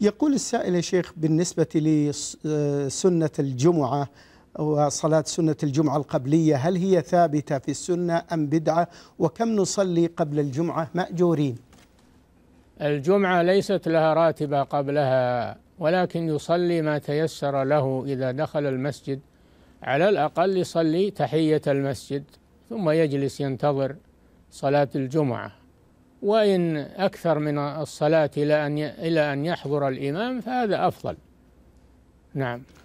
يقول السائل يا شيخ بالنسبة لسنة الجمعة وصلاة سنة الجمعة القبلية هل هي ثابتة في السنة أم بدعة وكم نصلي قبل الجمعة مأجورين الجمعة ليست لها راتبة قبلها ولكن يصلي ما تيسر له إذا دخل المسجد على الأقل يصلي تحية المسجد ثم يجلس ينتظر صلاة الجمعة وإن أكثر من الصلاة إلى أن يحضر الإمام فهذا أفضل نعم